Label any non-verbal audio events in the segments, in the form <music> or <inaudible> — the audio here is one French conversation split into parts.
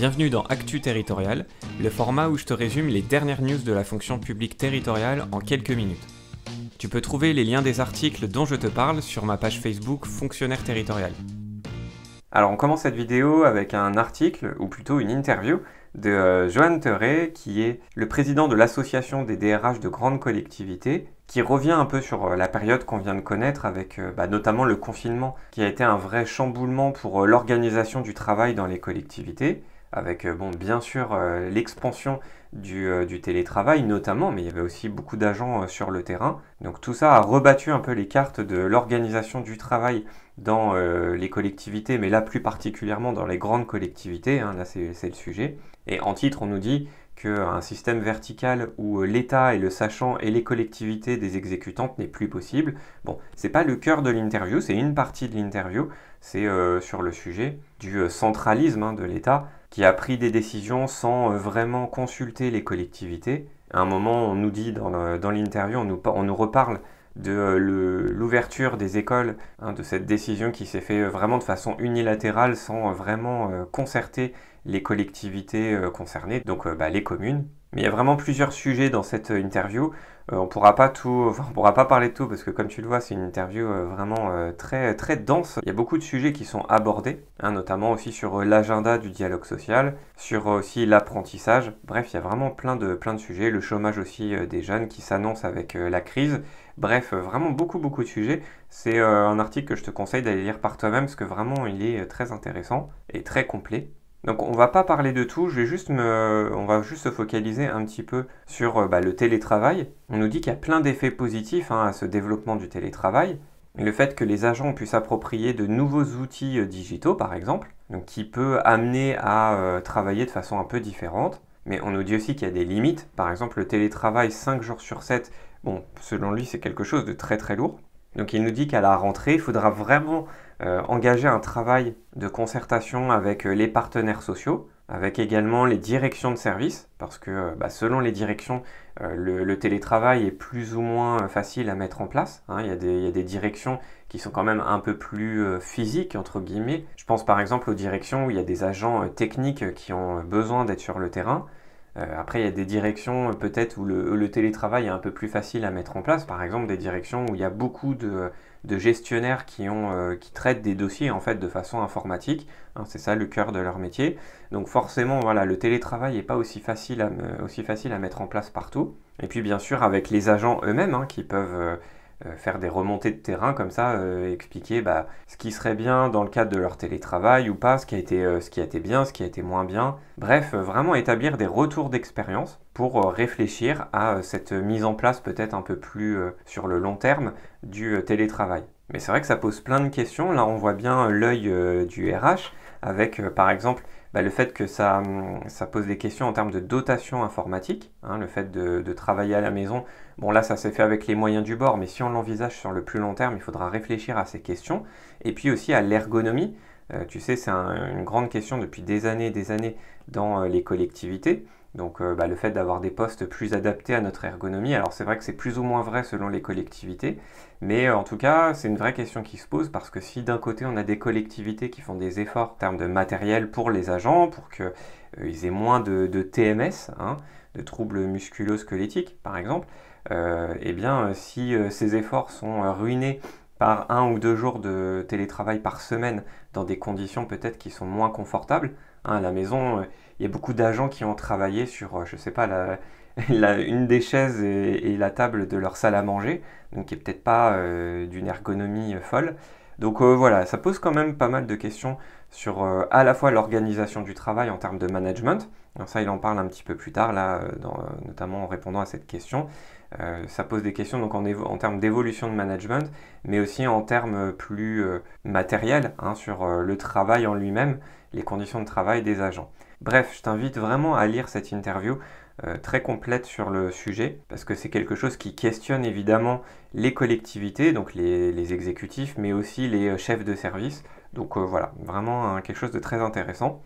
Bienvenue dans Actu Territorial, le format où je te résume les dernières news de la fonction publique territoriale en quelques minutes. Tu peux trouver les liens des articles dont je te parle sur ma page Facebook Fonctionnaire Territorial. Alors on commence cette vidéo avec un article, ou plutôt une interview, de euh, Johan qui est le président de l'association des DRH de grandes collectivités, qui revient un peu sur euh, la période qu'on vient de connaître avec euh, bah, notamment le confinement, qui a été un vrai chamboulement pour l'organisation du travail dans les collectivités avec euh, bon, bien sûr euh, l'expansion euh, du, télétravail notamment, mais il y avait aussi beaucoup d'agents sur le terrain. Donc tout ça a rebattu un peu les cartes de l'organisation du travail dans les collectivités, mais là plus particulièrement dans les grandes collectivités, hein, là c'est le sujet. Et en titre, on nous dit qu'un système vertical où l'État et le sachant et les collectivités des exécutantes n'est plus possible. Bon, c'est pas le cœur de l'interview, c'est une partie de l'interview c'est euh, sur le sujet du euh, centralisme hein, de l'État qui a pris des décisions sans euh, vraiment consulter les collectivités. À un moment, on nous dit dans l'interview, on nous, reparle de l'ouverture des écoles, hein, de cette décision qui s'est faite vraiment de façon unilatérale sans vraiment concerter les collectivités concernées, donc bah, les communes. Mais il y a vraiment plusieurs sujets dans cette euh, interview. Euh, on pourra pas tout, <laughs> on pourra pas parler de tout parce que comme tu le vois, c'est une interview euh, vraiment très très dense. Il y a beaucoup de sujets qui sont abordés, hein, notamment aussi sur l'agenda du dialogue social, sur aussi l'apprentissage. Bref, il y a vraiment plein de plein de sujets, le chômage aussi des jeunes qui s'annonce avec la crise. Bref, vraiment beaucoup beaucoup de sujets. C'est un article que je te conseille d'aller lire par toi-même parce que vraiment il est très intéressant et très complet. Donc on va pas parler de tout, juste me... on va juste se focaliser un petit peu sur euh, bah, le télétravail. On nous dit qu'il y a plein d'effets positifs hein, à ce développement du télétravail. Le fait que les agents puissent s'approprier de nouveaux outils euh, digitaux par exemple, donc qui peut amener à euh, travailler de façon un peu différente. Mais on nous dit aussi qu'il y a des limites, par exemple le télétravail 5 jours sur 7, bon selon lui c'est quelque chose de très très lourd. Donc il nous dit qu'à la rentrée il faudra vraiment euh, engager un travail de concertation avec euh, les partenaires sociaux, avec également les directions de service, parce que euh, bah, selon les directions, le, télétravail est plus ou moins facile à mettre en place. Hein. Il, y a des, directions qui sont quand même un peu plus physiques, entre guillemets. Je pense par exemple aux directions où il y a des agents techniques qui ont besoin d'être sur le terrain. après, il y a des directions peut-être où le, télétravail est un peu plus facile à mettre en place, par exemple des directions où il y a beaucoup de de gestionnaires qui, ont, euh, qui traitent des dossiers en fait de façon informatique. Hein, c'est ça le cœur de leur métier. Donc forcément, voilà, le télétravail n'est pas aussi facile, à, euh, aussi facile à mettre en place partout. Et puis bien sûr avec les agents eux-mêmes hein, qui peuvent euh, euh, faire des remontées de terrain comme ça, euh, expliquer bah, ce qui serait bien dans le cadre de leur télétravail ou pas, ce qui a euh, ce qui a été bien, ce qui a été moins bien. Bref, vraiment établir des retours d'expérience pour réfléchir à cette mise en place peut-être un peu plus sur le long terme du télétravail. Mais c'est vrai que ça pose plein de questions. Là, on voit bien l'œil du RH avec, par exemple, bah, le fait que hum, ça, pose des questions en termes de dotation informatique, hein, le fait de, travailler à la maison. Bon, là, ça s'est fait avec les moyens du bord, mais si on l'envisage sur le plus long terme, il faudra réfléchir à ces questions. Et puis aussi à l'ergonomie. Euh, tu sais, c'est une grande question depuis des années et des années dans euh, les collectivités. Donc euh, bah, le fait d'avoir des postes plus adaptés à notre ergonomie, alors c'est vrai que c'est plus ou moins vrai selon les collectivités, mais euh, en tout cas c'est une vraie question qui se pose parce que si d'un côté on a des collectivités qui font des efforts en termes de matériel pour les agents, pour qu'ils euh, aient moins de, TMS, hein, de troubles musculo-squelettiques par exemple, et eh bien si ces efforts sont ruinés par un ou deux jours de télétravail par semaine dans des conditions peut-être qui sont moins confortables, Hein, à la maison, euh, il y a beaucoup d'agents qui ont travaillé sur, euh, je ne sais pas, <laughs> une des chaises et, la table de leur salle à manger, donc qui est peut-être pas euh, d'une ergonomie folle. Donc voilà, ça pose quand même pas mal de questions sur à la fois l'organisation du travail en termes de management. ça, il en parle un petit peu plus tard, là, notamment en répondant à cette question. Euh, ça pose des questions en, termes d'évolution de management, mais aussi en termes euh, plus euh, matériels hein, sur le travail en lui-même, les conditions de travail des agents. Bref, je t'invite vraiment à lire cette interview très complète sur le sujet, parce que c'est quelque chose qui questionne évidemment les collectivités, donc les, exécutifs, mais aussi les chefs de service. Donc voilà, vraiment hein, quelque chose de très intéressant.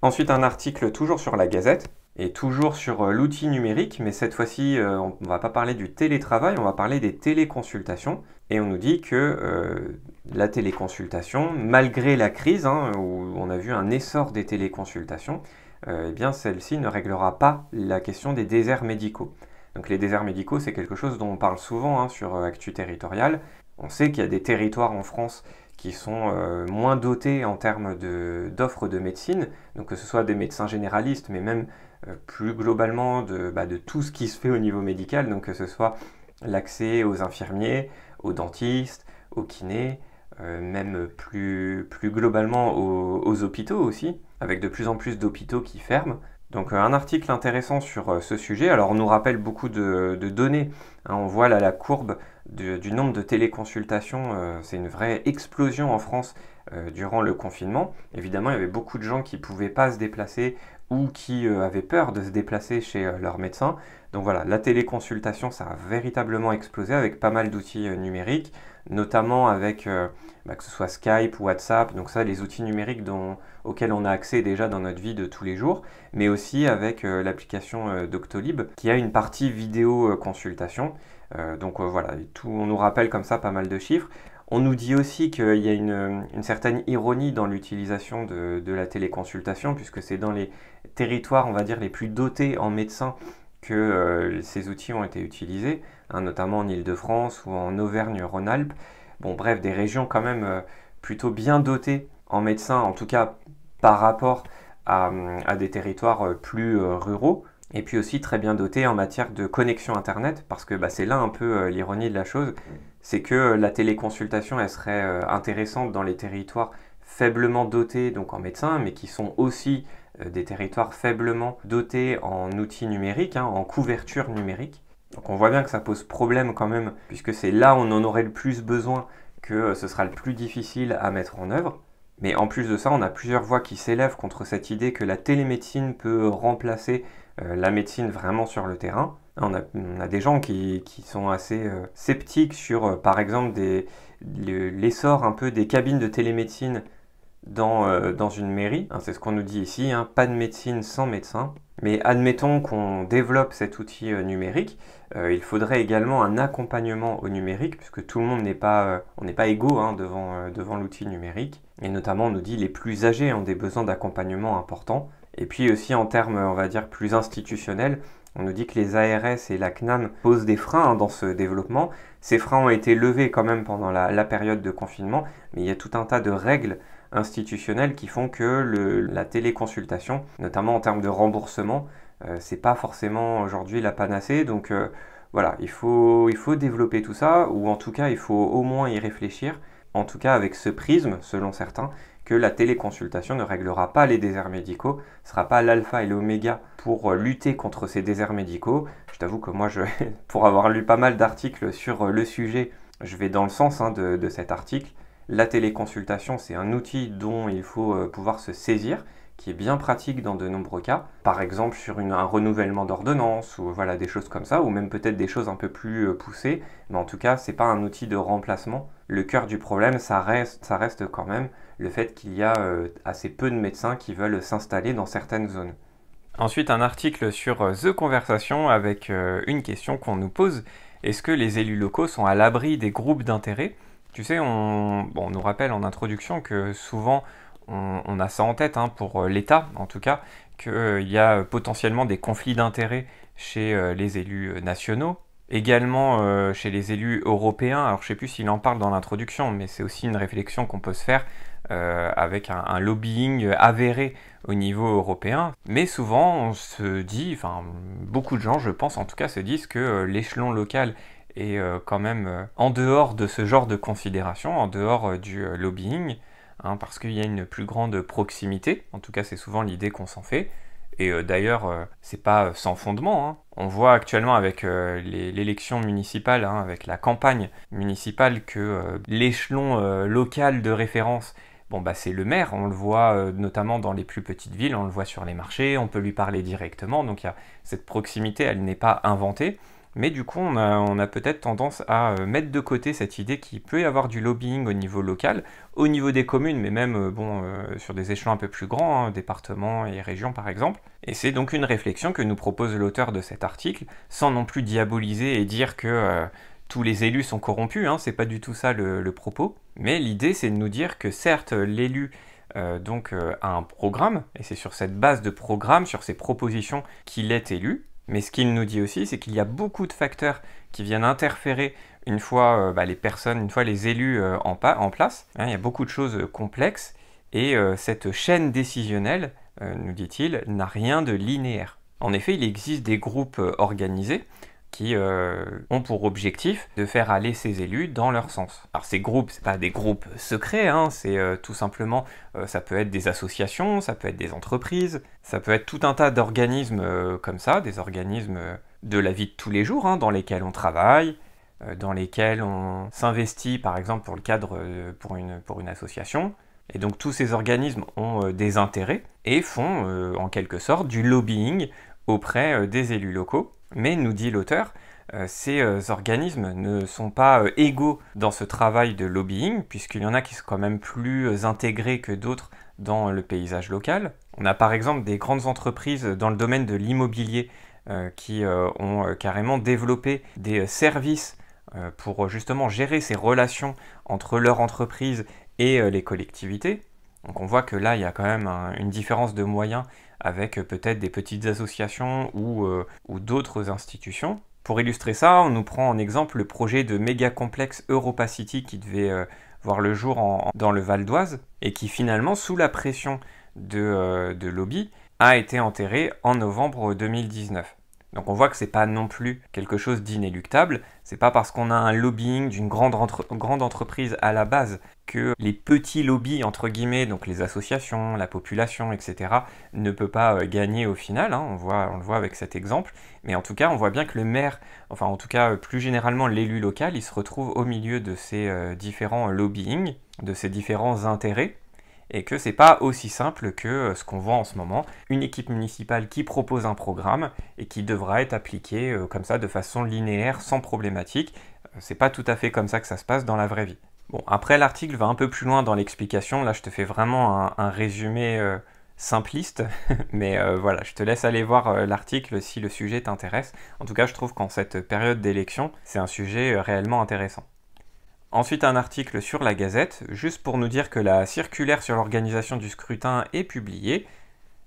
Ensuite, un article toujours sur la Gazette, et toujours sur euh, l'outil numérique, mais cette fois-ci, euh, on ne va pas parler du télétravail, on va parler des téléconsultations. Et on nous dit que euh, la téléconsultation, malgré la crise, hein, où on a vu un essor des téléconsultations, eh bien celle-ci ne réglera pas la question des déserts médicaux. Donc les déserts médicaux, c'est quelque chose dont on parle souvent hein, sur Actu Territorial. On sait qu'il y a des territoires en France qui sont moins dotés en termes d'offres de, de, médecine, donc que ce soit des médecins généralistes, mais même euh, plus globalement bah, de, tout ce qui se fait au niveau médical, donc que ce soit l'accès aux infirmiers, aux dentistes, aux kinés, euh, même plus, globalement aux, hôpitaux aussi, avec de plus en plus d'hôpitaux qui ferment. Donc euh, un article intéressant sur ce sujet, alors on nous rappelle beaucoup de, données, hein. on voit là la courbe du nombre de téléconsultations, c'est une vraie explosion en France durant le confinement. Évidemment, il y avait beaucoup de gens qui ne pouvaient pas se déplacer ou qui euh, avaient peur de se déplacer chez euh, leur médecin. Donc voilà, la téléconsultation, ça a véritablement explosé avec pas mal d'outils euh, numériques, notamment avec bah, que ce soit Skype ou WhatsApp, donc ça, les outils numériques auxquels on a accès déjà dans notre vie de tous les jours, mais aussi avec l'application Doctolib qui a une partie vidéo consultation. donc voilà, tout, on nous rappelle comme ça pas mal de chiffres. On nous dit aussi qu'il y a une, certaine ironie dans l'utilisation de, la téléconsultation, puisque c'est dans les territoires, on va dire, les plus dotés en médecins que euh, ces outils ont été utilisés, hein, notamment en Ile-de-France ou en Auvergne-Rhône-Alpes. Bon, bref, des régions quand même euh, plutôt bien dotées en médecins, en tout cas par rapport à, des territoires euh, plus ruraux et puis aussi très bien dotées en matière de connexion Internet, parce que bah, c'est là un peu l'ironie de la chose, c'est que euh, la téléconsultation, elle serait euh, intéressante dans les territoires faiblement dotés, donc en médecins, mais qui sont aussi euh, des territoires faiblement dotés en outils numériques, hein, en couverture numérique. Donc on voit bien que ça pose problème quand même, puisque c'est là où on en aurait le plus besoin que ce sera le plus difficile à mettre en œuvre. Mais en plus de ça, on a plusieurs voix qui s'élèvent contre cette idée que la télémédecine peut remplacer la médecine vraiment sur le terrain. On a, des gens qui, sont assez euh, sceptiques sur, euh, par exemple, l'essor un peu des cabines de télémédecine dans, euh, une mairie. Hein, c'est ce qu'on nous dit ici, hein. pas de médecine sans médecin. Mais admettons qu'on développe cet outil numérique, il faudrait également un accompagnement au numérique, puisque tout le monde n'est pas, on n'est pas égaux hein, devant, devant l'outil numérique. Et notamment, on nous dit les plus âgés ont des besoins d'accompagnement importants. Et puis aussi en termes, on va dire, plus institutionnels, on nous dit que les ARS et la CNAM posent des freins hein, dans ce développement. Ces freins ont été levés quand même pendant la, période de confinement, mais il y a tout un tas de règles institutionnelles qui font que la téléconsultation, notamment en termes de remboursement, ce euh, c'est pas forcément aujourd'hui la panacée. Donc euh, voilà, il faut développer tout ça, ou en tout cas il faut au moins y réfléchir, en tout cas avec ce prisme, selon certains, que la téléconsultation ne réglera pas les déserts médicaux, ne sera pas l'alpha et l'oméga pour euh, lutter contre ces déserts médicaux. Je t'avoue que moi, je, <laughs> pour avoir lu pas mal d'articles sur euh, le sujet, je vais dans le sens hein, de, cet article. La téléconsultation, c'est un outil dont il faut euh, pouvoir se saisir, qui est bien pratique dans de nombreux cas, par exemple sur un renouvellement d'ordonnance ou voilà des choses comme ça, ou même peut-être des choses un peu plus poussées. Mais en tout cas, n'est pas un outil de remplacement le cœur du problème, ça reste, quand même le fait qu'il y a euh, assez peu de médecins qui veulent s'installer dans certaines zones. Ensuite, un article sur euh, The Conversation avec euh, une question qu'on nous pose. Est-ce que les élus locaux sont à l'abri des groupes d'intérêt Tu sais, on, nous rappelle en introduction que souvent, on, a ça en tête, hein, pour l'État en tout cas, qu'il y a potentiellement des conflits d'intérêts chez les élus nationaux, Également euh, chez les élus européens, alors je ne sais plus s'il en parle dans l'introduction, mais c'est aussi une réflexion qu'on peut se faire euh, avec un, lobbying avéré au niveau européen. Mais souvent, on se dit, enfin, beaucoup de gens, je pense en tout cas, se disent que euh, l'échelon local est quand même en dehors de ce genre de considération, en dehors du lobbying, hein, parce qu'il y a une plus grande proximité. En tout cas, c'est souvent l'idée qu'on s'en fait. Et euh, d'ailleurs, euh, c'est pas euh, sans fondement. Hein. On voit actuellement avec l'élection municipale, hein, avec la campagne municipale, que l'échelon local de référence, bon bah c'est le maire. On le voit notamment dans les plus petites villes, on le voit sur les marchés, on peut lui parler directement. Donc y a, cette proximité, elle n'est pas inventée. Mais du coup, on a, peut-être tendance à euh, mettre de côté cette idée qu'il peut y avoir du lobbying au niveau local, au niveau des communes, mais même euh, bon, euh, sur des échelons un peu plus grands, hein, départements et régions par exemple. Et c'est donc une réflexion que nous propose l'auteur de cet article, sans non plus diaboliser et dire que tous les élus sont corrompus, hein, c'est pas du tout ça le, propos. Mais l'idée, c'est de nous dire que certes, l'élu donc a un programme, et c'est sur cette base de programme, sur ces propositions qu'il est élu, mais ce qu'il nous dit aussi, c'est qu'il y a beaucoup de facteurs qui viennent interférer une fois euh, bah, les personnes, une fois les élus euh, en, place. Hein, il y a beaucoup de choses euh, complexes et cette chaîne décisionnelle, nous dit-il, n'a rien de linéaire. En effet, il existe des groupes organisés qui euh, ont pour objectif de faire aller ces élus dans leur sens. Alors ces groupes, c'est pas des groupes secrets, hein, c'est euh, tout simplement, euh, ça peut être des associations, ça peut être des entreprises, ça peut être tout un tas d'organismes comme ça, des organismes de la vie de tous les jours, hein, dans lesquels on travaille, dans lesquels on s'investit, par exemple pour le cadre pour une, pour une association. Et donc tous ces organismes ont des intérêts et font en quelque sorte du lobbying auprès euh, des élus locaux. Mais, nous dit l'auteur, euh, ces euh, organismes ne sont pas égaux dans ce travail de lobbying, puisqu'il y en a qui sont quand même plus intégrés que d'autres dans le paysage local. On a par exemple des grandes entreprises dans le domaine de l'immobilier qui ont carrément développé des services pour justement gérer ces relations entre leur entreprise et les collectivités. Donc on voit que là, il y a quand même une différence de moyens avec euh, peut-être des petites associations euh, ou, d'autres institutions. Pour illustrer ça, on nous prend en exemple le projet de méga complexe Europacity qui devait euh, voir le jour dans le Val d'Oise et qui finalement, sous la pression de, de lobby, a été enterré en novembre 2019. Donc on voit que c'est pas non plus quelque chose d'inéluctable. C'est pas parce qu'on a un lobbying d'une grande, grande entreprise à la base que les petits lobbies entre guillemets, donc les associations, la population, etc., ne peut pas euh, gagner au final. Hein. On le voit avec cet exemple. Mais en tout cas, on voit bien que le maire, enfin en tout cas euh, plus généralement l'élu local, il se retrouve au milieu de ces euh, différents lobbying, de ces différents intérêts et que c'est pas aussi simple que euh, ce qu'on voit en ce moment, une équipe municipale qui propose un programme et qui devra être appliqué euh, comme ça de façon linéaire, sans problématique. Euh, c'est pas tout à fait comme ça que ça se passe dans la vraie vie. Bon, après l'article va un peu plus loin dans l'explication, là je te fais vraiment un, résumé simpliste, <laughs> mais voilà, je te laisse aller voir l'article si le sujet t'intéresse. En tout cas, je trouve qu'en cette période d'élection, c'est un sujet réellement intéressant. Ensuite, un article sur la Gazette, juste pour nous dire que la circulaire sur l'organisation du scrutin est publiée.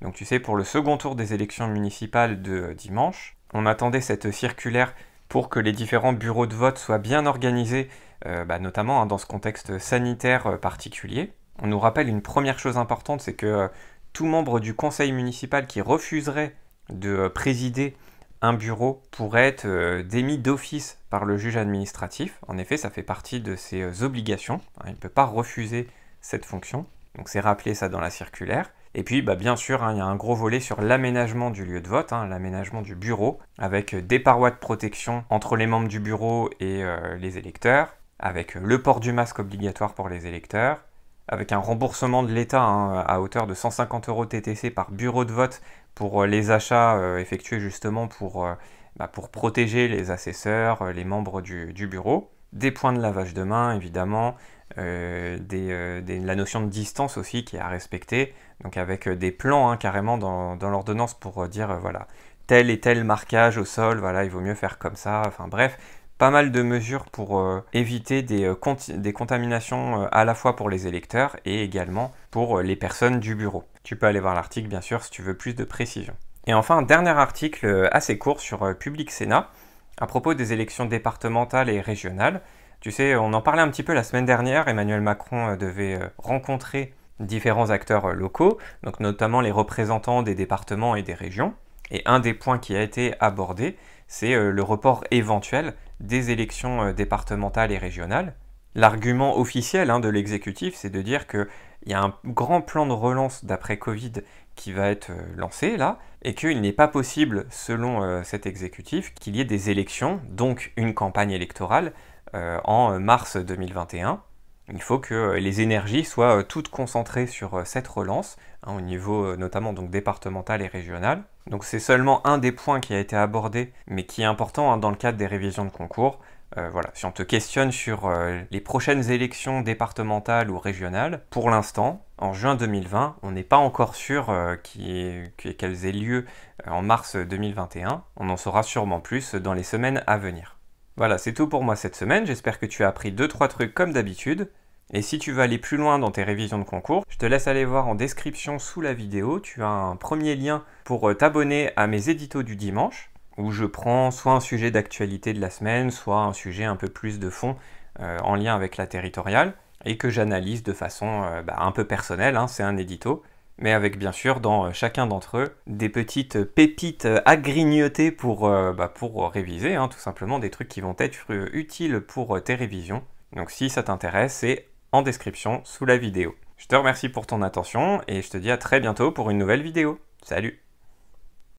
Donc tu sais, pour le second tour des élections municipales de dimanche, on attendait cette circulaire pour que les différents bureaux de vote soient bien organisés, euh, bah, notamment hein, dans ce contexte sanitaire euh, particulier. On nous rappelle une première chose importante, c'est que euh, tout membre du conseil municipal qui refuserait de présider un bureau pourrait être euh, démis d'office par le juge administratif. En effet, ça fait partie de ses euh, obligations. Hein. Il ne peut pas refuser cette fonction. Donc c'est rappelé ça dans la circulaire. Et puis, bah, bien sûr, hein, il y a un gros volet sur l'aménagement du lieu de vote, hein, l'aménagement du bureau, avec euh, des parois de protection entre les membres du bureau et les électeurs, avec le port du masque obligatoire pour les électeurs, avec un remboursement de l'État hein, à hauteur de 150 euros TTC par bureau de vote pour euh, les achats euh, effectués justement euh, bah, pour, protéger les assesseurs, les membres du, bureau. Des points de lavage de main évidemment, la notion de distance aussi qui est à respecter, donc avec des plans hein, carrément dans, l'ordonnance pour dire voilà tel et tel marquage au sol, voilà il vaut mieux faire comme ça, enfin bref, pas mal de mesures pour euh, éviter des, euh, contaminations euh, à la fois pour les électeurs et également pour les personnes du bureau. Tu peux aller voir l'article bien sûr si tu veux plus de précision. Et enfin, un dernier article assez court sur Public Sénat à propos des élections départementales et régionales. Tu sais, on en parlait un petit peu la semaine dernière, Emmanuel Macron devait rencontrer différents acteurs locaux, donc notamment les représentants des départements et des régions. Et un des points qui a été abordé, c'est euh, le report éventuel des élections euh, départementales et régionales. L'argument officiel hein, de l'exécutif, c'est de dire qu'il y a un grand plan de relance d'après Covid qui va être euh, lancé là, et qu'il n'est pas possible, selon cet exécutif, qu'il y ait des élections, donc une campagne électorale, en mars 2021. Il faut que euh, les énergies soient euh, toutes concentrées sur euh, cette relance, hein, au niveau notamment donc départemental et régional. Donc c'est seulement un des points qui a été abordé, mais qui est important hein, dans le cadre des révisions de concours. si on te questionne sur les prochaines élections départementales ou régionales, pour l'instant, en juin 2020, on n'est pas encore sûr qu'elles aient lieu en mars 2021. On en saura sûrement plus dans les semaines à venir. Voilà, c'est tout pour moi cette semaine, j'espère que tu as appris 2-3 trucs comme d'habitude. Et si tu veux aller plus loin dans tes révisions de concours, je te laisse aller voir en description sous la vidéo, tu as un premier lien pour euh, t'abonner à mes éditos du dimanche, où je prends soit un sujet d'actualité de la semaine, soit un sujet un peu plus de fond euh, en lien avec la territoriale, et que j'analyse de façon euh, bah, un peu personnelle, hein, c'est un édito mais avec bien sûr dans euh, chacun d'entre eux des petites pépites à grignoter pour, euh, bah, pour réviser, hein, tout simplement des trucs qui vont être euh, utiles pour tes révisions. Donc si ça t'intéresse, c'est en description sous la vidéo. Je te remercie pour ton attention et je te dis à très bientôt pour une nouvelle vidéo. Salut